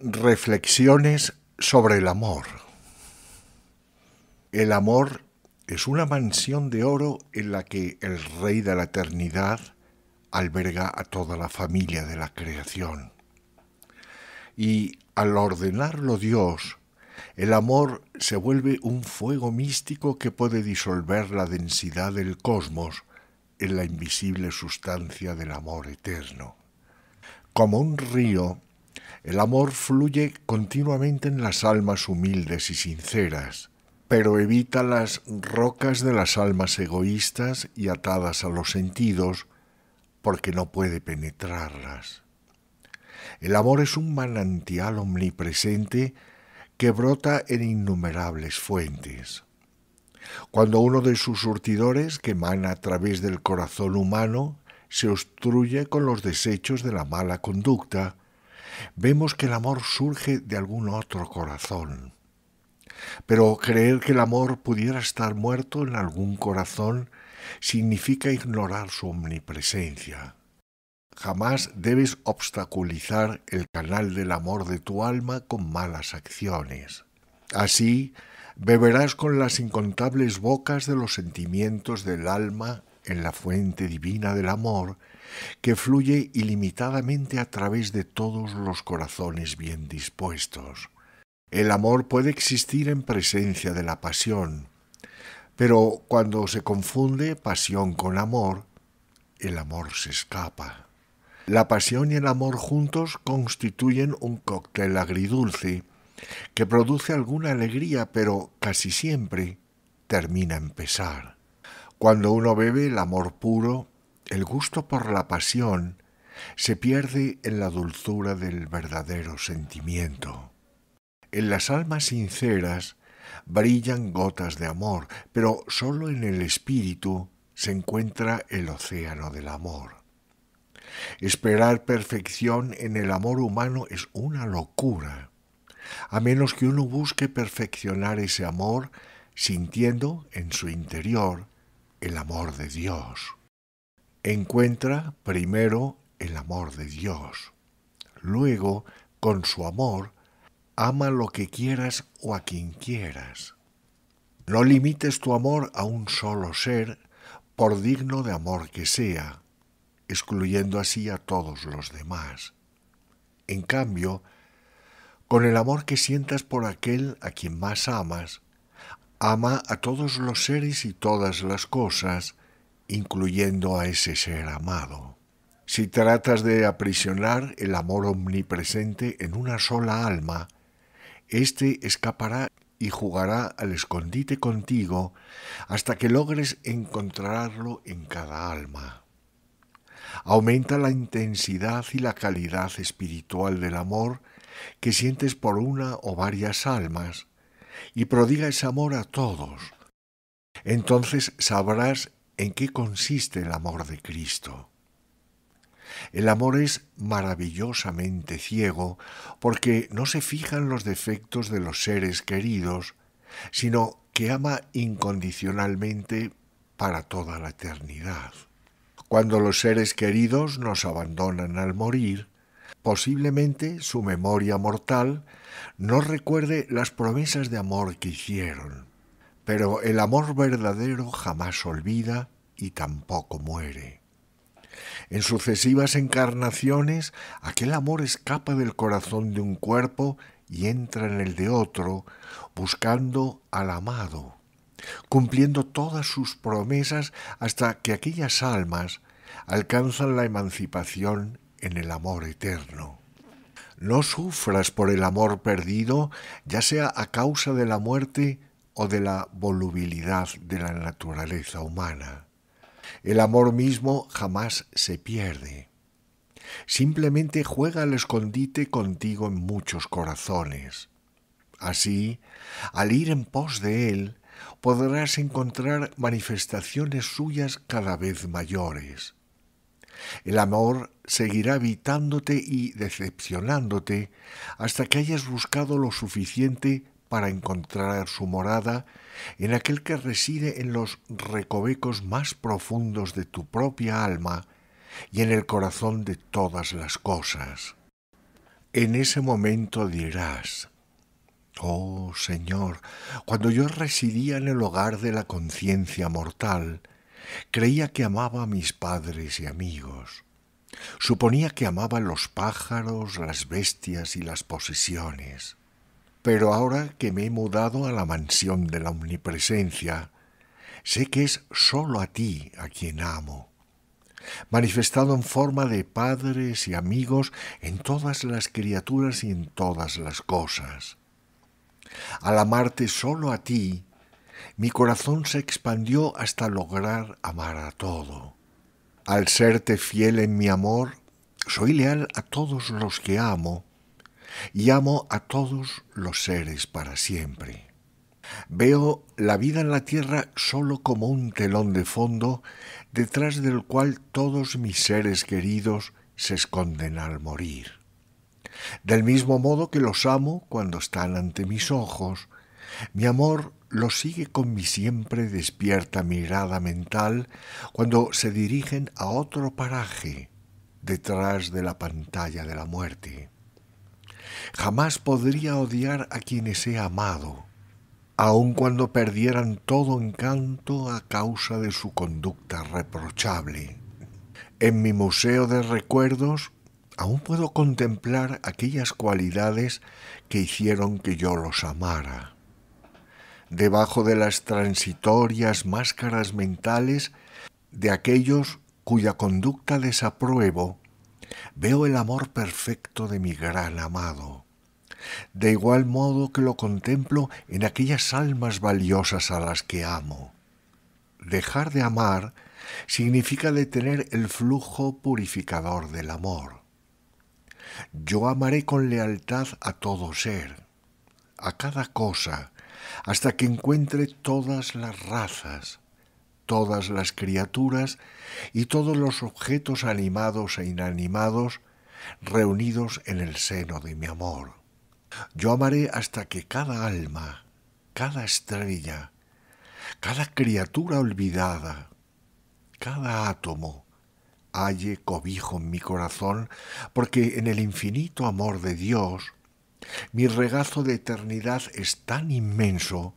Reflexiones sobre el amor. El amor es una mansión de oro en la que el Rey de la Eternidad alberga a toda la familia de la creación. Y al ordenarlo Dios, el amor se vuelve un fuego místico que puede disolver la densidad del cosmos en la invisible sustancia del amor eterno. Como un río, el amor fluye continuamente en las almas humildes y sinceras, pero evita las rocas de las almas egoístas y atadas a los sentidos, porque no puede penetrarlas. El amor es un manantial omnipresente que brota en innumerables fuentes. Cuando uno de sus surtidores, que emana a través del corazón humano, se obstruye con los desechos de la mala conducta, vemos que el amor surge de algún otro corazón. Pero creer que el amor pudiera estar muerto en algún corazón significa ignorar su omnipresencia. Jamás debes obstaculizar el canal del amor de tu alma con malas acciones. Así, beberás con las incontables bocas de los sentimientos del alma en la fuente divina del amor que fluye ilimitadamente a través de todos los corazones bien dispuestos. El amor puede existir en presencia de la pasión, pero cuando se confunde pasión con amor, el amor se escapa. La pasión y el amor juntos constituyen un cóctel agridulce que produce alguna alegría, pero casi siempre termina en pesar. Cuando uno bebe el amor puro, el gusto por la pasión se pierde en la dulzura del verdadero sentimiento. En las almas sinceras brillan gotas de amor, pero solo en el espíritu se encuentra el océano del amor. Esperar perfección en el amor humano es una locura, a menos que uno busque perfeccionar ese amor sintiendo en su interior el amor de Dios. Encuentra primero el amor de Dios. Luego, con su amor, ama lo que quieras o a quien quieras. No limites tu amor a un solo ser, por digno de amor que sea, excluyendo así a todos los demás. En cambio, con el amor que sientas por aquel a quien más amas, ama a todos los seres y todas las cosas, incluyendo a ese ser amado. Si tratas de aprisionar el amor omnipresente en una sola alma, éste escapará y jugará al escondite contigo hasta que logres encontrarlo en cada alma. Aumenta la intensidad y la calidad espiritual del amor que sientes por una o varias almas y prodiga ese amor a todos, entonces sabrás en qué consiste el amor de Cristo. El amor es maravillosamente ciego porque no se fijan los defectos de los seres queridos, sino que ama incondicionalmente para toda la eternidad. Cuando los seres queridos nos abandonan al morir, Posiblemente su memoria mortal no recuerde las promesas de amor que hicieron, pero el amor verdadero jamás olvida y tampoco muere. En sucesivas encarnaciones, aquel amor escapa del corazón de un cuerpo y entra en el de otro, buscando al amado, cumpliendo todas sus promesas hasta que aquellas almas alcanzan la emancipación en el amor eterno. No sufras por el amor perdido, ya sea a causa de la muerte o de la volubilidad de la naturaleza humana. El amor mismo jamás se pierde. Simplemente juega al escondite contigo en muchos corazones. Así, al ir en pos de él, podrás encontrar manifestaciones suyas cada vez mayores el amor seguirá habitándote y decepcionándote hasta que hayas buscado lo suficiente para encontrar su morada en aquel que reside en los recovecos más profundos de tu propia alma y en el corazón de todas las cosas. En ese momento dirás, Oh Señor, cuando yo residía en el hogar de la conciencia mortal, Creía que amaba a mis padres y amigos. Suponía que amaba los pájaros, las bestias y las posesiones. Pero ahora que me he mudado a la mansión de la omnipresencia, sé que es sólo a ti a quien amo, manifestado en forma de padres y amigos en todas las criaturas y en todas las cosas. Al amarte sólo a ti, mi corazón se expandió hasta lograr amar a todo. Al serte fiel en mi amor, soy leal a todos los que amo y amo a todos los seres para siempre. Veo la vida en la tierra solo como un telón de fondo detrás del cual todos mis seres queridos se esconden al morir. Del mismo modo que los amo cuando están ante mis ojos, mi amor lo sigue con mi siempre despierta mirada mental cuando se dirigen a otro paraje detrás de la pantalla de la muerte. Jamás podría odiar a quienes he amado, aun cuando perdieran todo encanto a causa de su conducta reprochable. En mi museo de recuerdos aún puedo contemplar aquellas cualidades que hicieron que yo los amara debajo de las transitorias máscaras mentales de aquellos cuya conducta desapruebo, veo el amor perfecto de mi gran amado, de igual modo que lo contemplo en aquellas almas valiosas a las que amo. Dejar de amar significa detener el flujo purificador del amor. Yo amaré con lealtad a todo ser, a cada cosa, hasta que encuentre todas las razas, todas las criaturas y todos los objetos animados e inanimados reunidos en el seno de mi amor. Yo amaré hasta que cada alma, cada estrella, cada criatura olvidada, cada átomo, halle cobijo en mi corazón, porque en el infinito amor de Dios mi regazo de eternidad es tan inmenso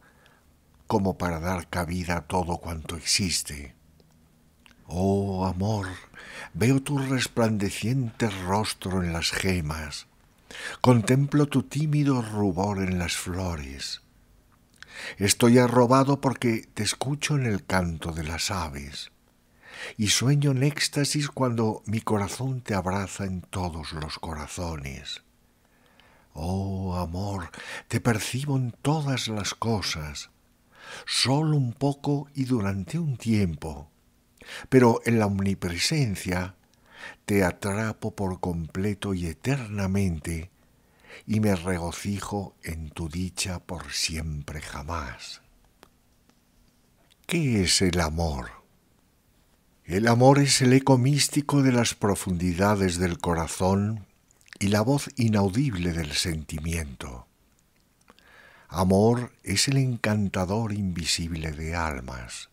como para dar cabida a todo cuanto existe. Oh amor, veo tu resplandeciente rostro en las gemas, contemplo tu tímido rubor en las flores. Estoy arrobado porque te escucho en el canto de las aves y sueño en éxtasis cuando mi corazón te abraza en todos los corazones. Oh, amor, te percibo en todas las cosas, solo un poco y durante un tiempo, pero en la omnipresencia te atrapo por completo y eternamente y me regocijo en tu dicha por siempre jamás. ¿Qué es el amor? El amor es el eco místico de las profundidades del corazón y la voz inaudible del sentimiento. Amor es el encantador invisible de almas.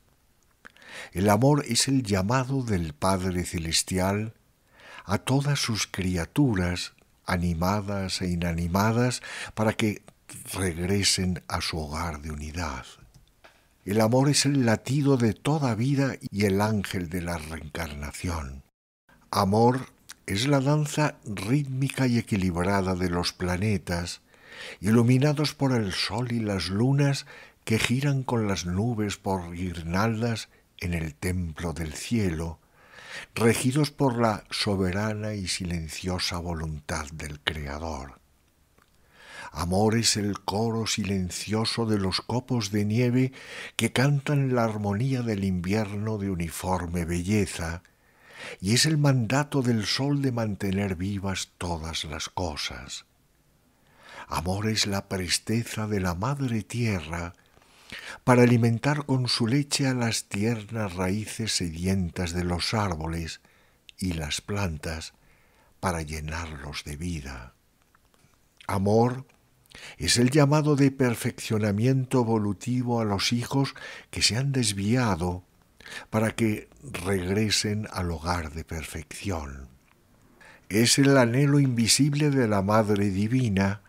El amor es el llamado del Padre Celestial a todas sus criaturas, animadas e inanimadas, para que regresen a su hogar de unidad. El amor es el latido de toda vida y el ángel de la reencarnación. Amor es la danza rítmica y equilibrada de los planetas, iluminados por el sol y las lunas que giran con las nubes por guirnaldas en el templo del cielo, regidos por la soberana y silenciosa voluntad del Creador. Amor es el coro silencioso de los copos de nieve que cantan la armonía del invierno de uniforme belleza, y es el mandato del sol de mantener vivas todas las cosas. Amor es la presteza de la madre tierra para alimentar con su leche a las tiernas raíces sedientas de los árboles y las plantas para llenarlos de vida. Amor es el llamado de perfeccionamiento evolutivo a los hijos que se han desviado para que regresen al hogar de perfección. Es el anhelo invisible de la Madre Divina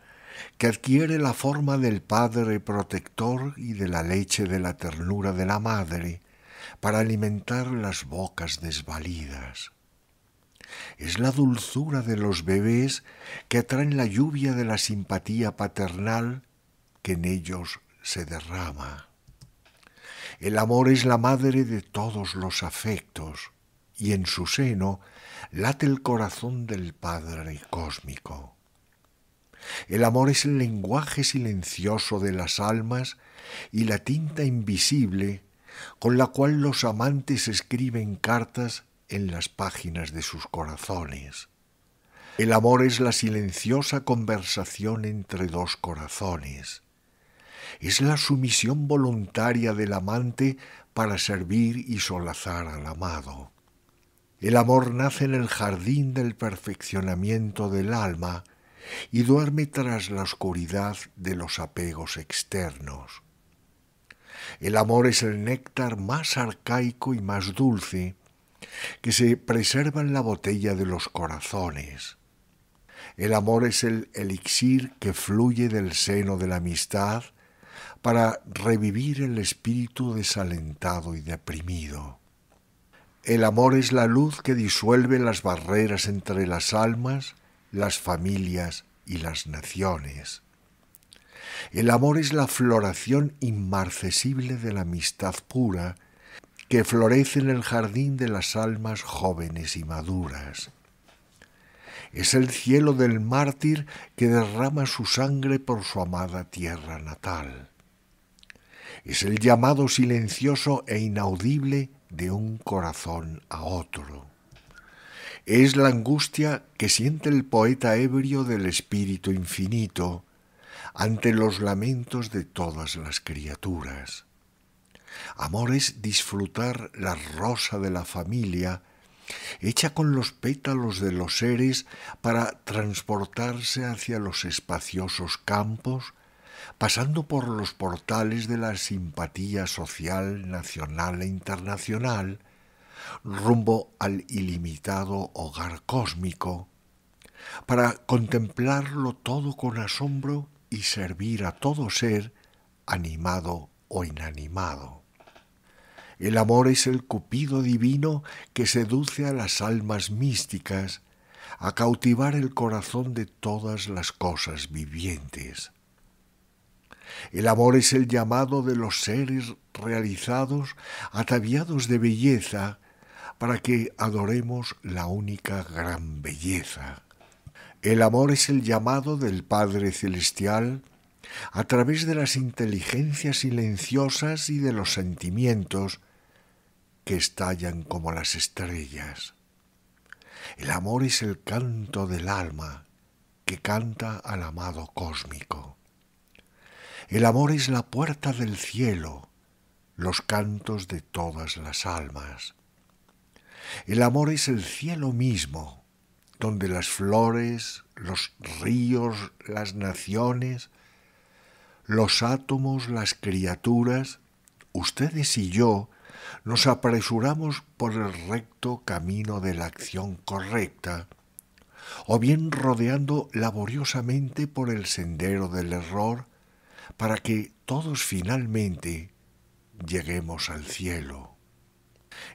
que adquiere la forma del Padre protector y de la leche de la ternura de la Madre para alimentar las bocas desvalidas. Es la dulzura de los bebés que atraen la lluvia de la simpatía paternal que en ellos se derrama. El amor es la madre de todos los afectos y en su seno late el corazón del Padre Cósmico. El amor es el lenguaje silencioso de las almas y la tinta invisible con la cual los amantes escriben cartas en las páginas de sus corazones. El amor es la silenciosa conversación entre dos corazones es la sumisión voluntaria del amante para servir y solazar al amado. El amor nace en el jardín del perfeccionamiento del alma y duerme tras la oscuridad de los apegos externos. El amor es el néctar más arcaico y más dulce que se preserva en la botella de los corazones. El amor es el elixir que fluye del seno de la amistad para revivir el espíritu desalentado y deprimido. El amor es la luz que disuelve las barreras entre las almas, las familias y las naciones. El amor es la floración inmarcesible de la amistad pura que florece en el jardín de las almas jóvenes y maduras. Es el cielo del mártir que derrama su sangre por su amada tierra natal es el llamado silencioso e inaudible de un corazón a otro. Es la angustia que siente el poeta ebrio del espíritu infinito ante los lamentos de todas las criaturas. Amor es disfrutar la rosa de la familia, hecha con los pétalos de los seres para transportarse hacia los espaciosos campos pasando por los portales de la simpatía social, nacional e internacional, rumbo al ilimitado hogar cósmico, para contemplarlo todo con asombro y servir a todo ser, animado o inanimado. El amor es el cupido divino que seduce a las almas místicas a cautivar el corazón de todas las cosas vivientes. El amor es el llamado de los seres realizados, ataviados de belleza, para que adoremos la única gran belleza. El amor es el llamado del Padre Celestial a través de las inteligencias silenciosas y de los sentimientos que estallan como las estrellas. El amor es el canto del alma que canta al amado cósmico. El amor es la puerta del cielo, los cantos de todas las almas. El amor es el cielo mismo, donde las flores, los ríos, las naciones, los átomos, las criaturas, ustedes y yo, nos apresuramos por el recto camino de la acción correcta, o bien rodeando laboriosamente por el sendero del error, para que todos finalmente lleguemos al cielo.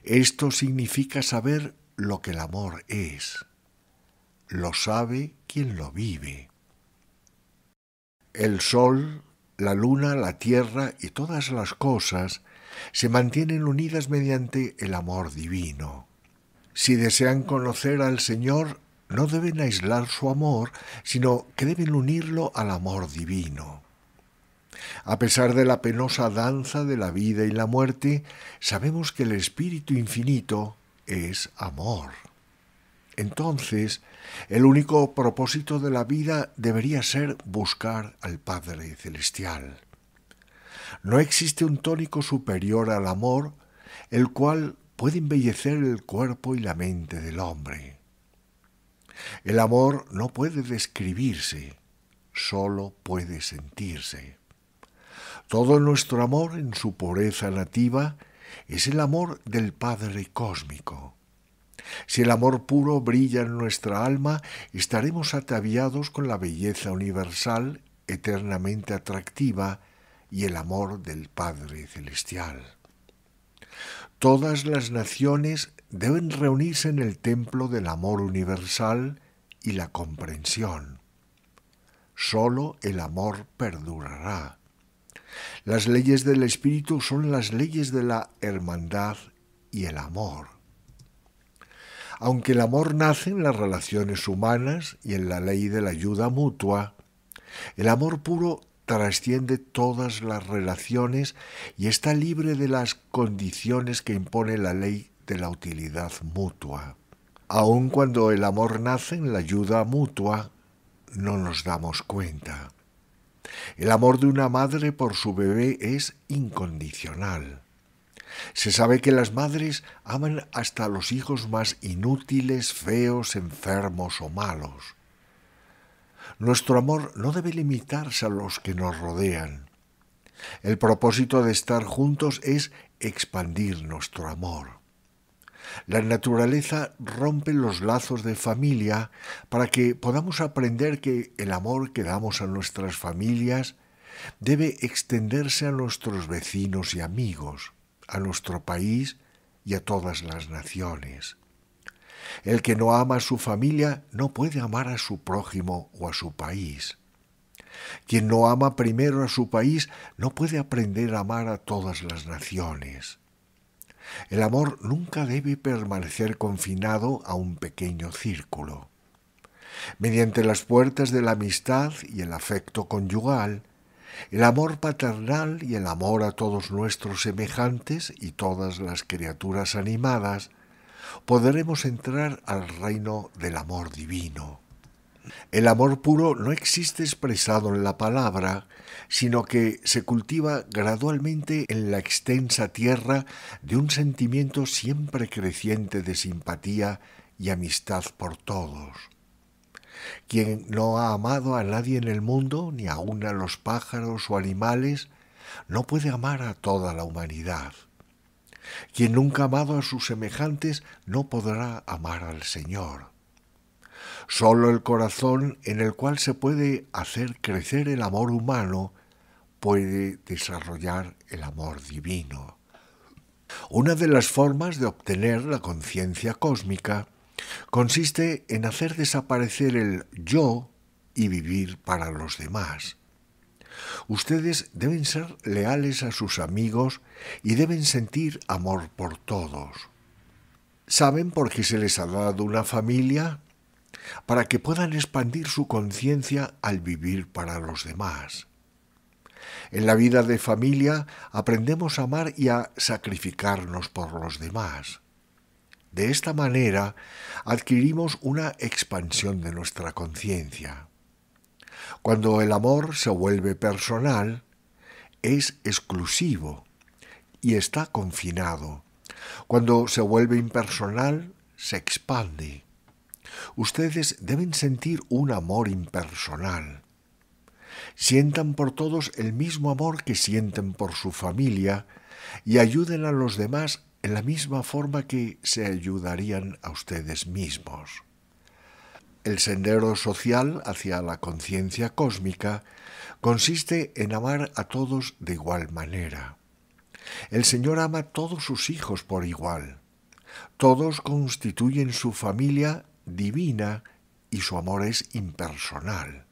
Esto significa saber lo que el amor es. Lo sabe quien lo vive. El sol, la luna, la tierra y todas las cosas se mantienen unidas mediante el amor divino. Si desean conocer al Señor, no deben aislar su amor, sino que deben unirlo al amor divino. A pesar de la penosa danza de la vida y la muerte, sabemos que el Espíritu Infinito es amor. Entonces, el único propósito de la vida debería ser buscar al Padre Celestial. No existe un tónico superior al amor, el cual puede embellecer el cuerpo y la mente del hombre. El amor no puede describirse, solo puede sentirse. Todo nuestro amor en su pureza nativa es el amor del Padre Cósmico. Si el amor puro brilla en nuestra alma, estaremos ataviados con la belleza universal, eternamente atractiva, y el amor del Padre Celestial. Todas las naciones deben reunirse en el templo del amor universal y la comprensión. Solo el amor perdurará. Las leyes del Espíritu son las leyes de la hermandad y el amor. Aunque el amor nace en las relaciones humanas y en la ley de la ayuda mutua, el amor puro trasciende todas las relaciones y está libre de las condiciones que impone la ley de la utilidad mutua. Aun cuando el amor nace en la ayuda mutua, no nos damos cuenta. El amor de una madre por su bebé es incondicional. Se sabe que las madres aman hasta los hijos más inútiles, feos, enfermos o malos. Nuestro amor no debe limitarse a los que nos rodean. El propósito de estar juntos es expandir nuestro amor. La naturaleza rompe los lazos de familia para que podamos aprender que el amor que damos a nuestras familias debe extenderse a nuestros vecinos y amigos, a nuestro país y a todas las naciones. El que no ama a su familia no puede amar a su prójimo o a su país. Quien no ama primero a su país no puede aprender a amar a todas las naciones. El amor nunca debe permanecer confinado a un pequeño círculo. Mediante las puertas de la amistad y el afecto conyugal, el amor paternal y el amor a todos nuestros semejantes y todas las criaturas animadas, podremos entrar al reino del amor divino. El amor puro no existe expresado en la palabra, sino que se cultiva gradualmente en la extensa tierra de un sentimiento siempre creciente de simpatía y amistad por todos. Quien no ha amado a nadie en el mundo, ni aun a los pájaros o animales, no puede amar a toda la humanidad. Quien nunca ha amado a sus semejantes no podrá amar al Señor. Solo el corazón en el cual se puede hacer crecer el amor humano puede desarrollar el amor divino. Una de las formas de obtener la conciencia cósmica consiste en hacer desaparecer el yo y vivir para los demás. Ustedes deben ser leales a sus amigos y deben sentir amor por todos. ¿Saben por qué se les ha dado una familia? para que puedan expandir su conciencia al vivir para los demás. En la vida de familia aprendemos a amar y a sacrificarnos por los demás. De esta manera adquirimos una expansión de nuestra conciencia. Cuando el amor se vuelve personal, es exclusivo y está confinado. Cuando se vuelve impersonal, se expande. Ustedes deben sentir un amor impersonal. Sientan por todos el mismo amor que sienten por su familia y ayuden a los demás en la misma forma que se ayudarían a ustedes mismos. El sendero social hacia la conciencia cósmica consiste en amar a todos de igual manera. El Señor ama a todos sus hijos por igual. Todos constituyen su familia divina y su amor es impersonal.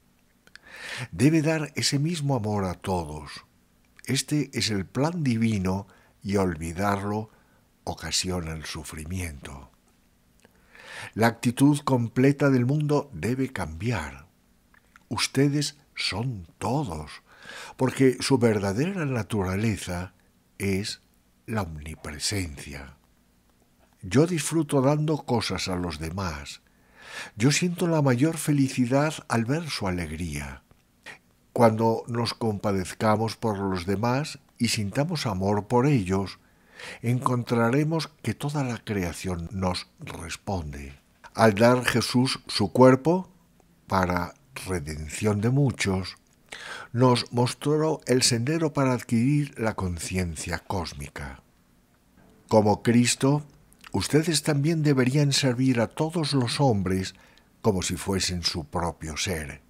Debe dar ese mismo amor a todos. Este es el plan divino y olvidarlo ocasiona el sufrimiento. La actitud completa del mundo debe cambiar. Ustedes son todos, porque su verdadera naturaleza es la omnipresencia. Yo disfruto dando cosas a los demás, yo siento la mayor felicidad al ver su alegría. Cuando nos compadezcamos por los demás y sintamos amor por ellos, encontraremos que toda la creación nos responde. Al dar Jesús su cuerpo para redención de muchos, nos mostró el sendero para adquirir la conciencia cósmica. Como Cristo, ustedes también deberían servir a todos los hombres como si fuesen su propio ser.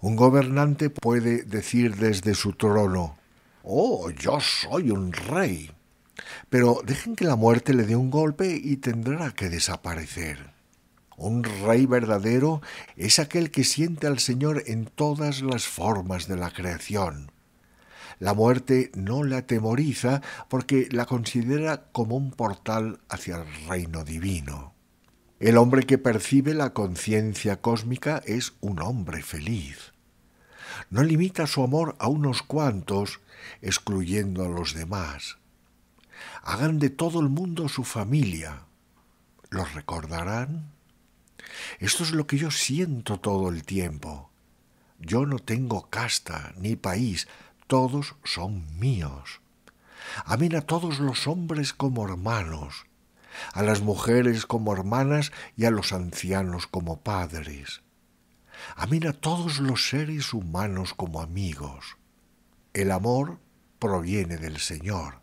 Un gobernante puede decir desde su trono, Oh, yo soy un rey. Pero dejen que la muerte le dé un golpe y tendrá que desaparecer. Un rey verdadero es aquel que siente al Señor en todas las formas de la creación. La muerte no la atemoriza porque la considera como un portal hacia el reino divino. El hombre que percibe la conciencia cósmica es un hombre feliz. No limita su amor a unos cuantos, excluyendo a los demás. Hagan de todo el mundo su familia. ¿Los recordarán? Esto es lo que yo siento todo el tiempo. Yo no tengo casta ni país, todos son míos. Amén a todos los hombres como hermanos, a las mujeres como hermanas y a los ancianos como padres. Amén a todos los seres humanos como amigos. El amor proviene del Señor.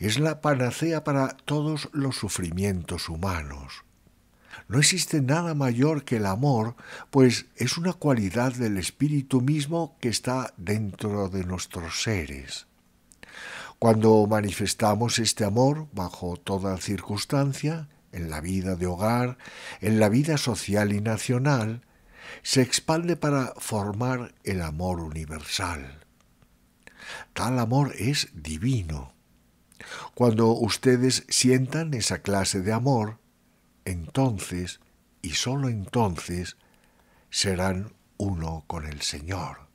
Es la panacea para todos los sufrimientos humanos. No existe nada mayor que el amor, pues es una cualidad del espíritu mismo que está dentro de nuestros seres. Cuando manifestamos este amor bajo toda circunstancia, en la vida de hogar, en la vida social y nacional, se expande para formar el amor universal. Tal amor es divino. Cuando ustedes sientan esa clase de amor, entonces y sólo entonces serán uno con el Señor.